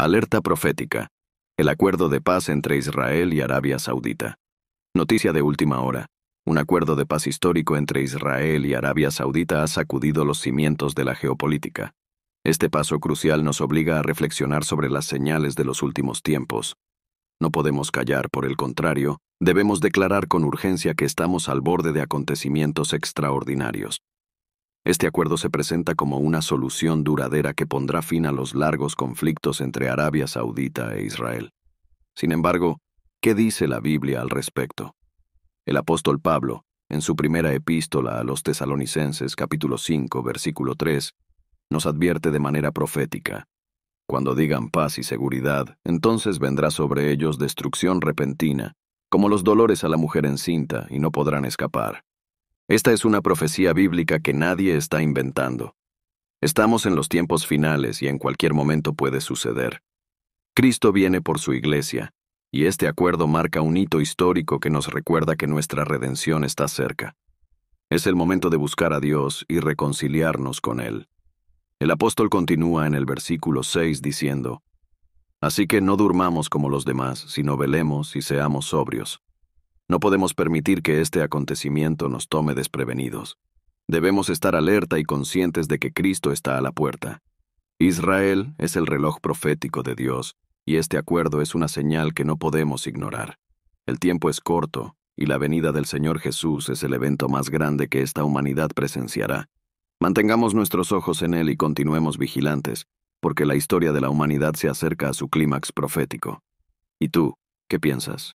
Alerta profética. El acuerdo de paz entre Israel y Arabia Saudita. Noticia de última hora. Un acuerdo de paz histórico entre Israel y Arabia Saudita ha sacudido los cimientos de la geopolítica. Este paso crucial nos obliga a reflexionar sobre las señales de los últimos tiempos. No podemos callar, por el contrario, debemos declarar con urgencia que estamos al borde de acontecimientos extraordinarios. Este acuerdo se presenta como una solución duradera que pondrá fin a los largos conflictos entre Arabia Saudita e Israel. Sin embargo, ¿qué dice la Biblia al respecto? El apóstol Pablo, en su primera epístola a los tesalonicenses capítulo 5 versículo 3, nos advierte de manera profética. Cuando digan paz y seguridad, entonces vendrá sobre ellos destrucción repentina, como los dolores a la mujer encinta, y no podrán escapar. Esta es una profecía bíblica que nadie está inventando. Estamos en los tiempos finales y en cualquier momento puede suceder. Cristo viene por su iglesia, y este acuerdo marca un hito histórico que nos recuerda que nuestra redención está cerca. Es el momento de buscar a Dios y reconciliarnos con Él. El apóstol continúa en el versículo 6 diciendo, Así que no durmamos como los demás, sino velemos y seamos sobrios. No podemos permitir que este acontecimiento nos tome desprevenidos. Debemos estar alerta y conscientes de que Cristo está a la puerta. Israel es el reloj profético de Dios, y este acuerdo es una señal que no podemos ignorar. El tiempo es corto, y la venida del Señor Jesús es el evento más grande que esta humanidad presenciará. Mantengamos nuestros ojos en Él y continuemos vigilantes, porque la historia de la humanidad se acerca a su clímax profético. ¿Y tú, qué piensas?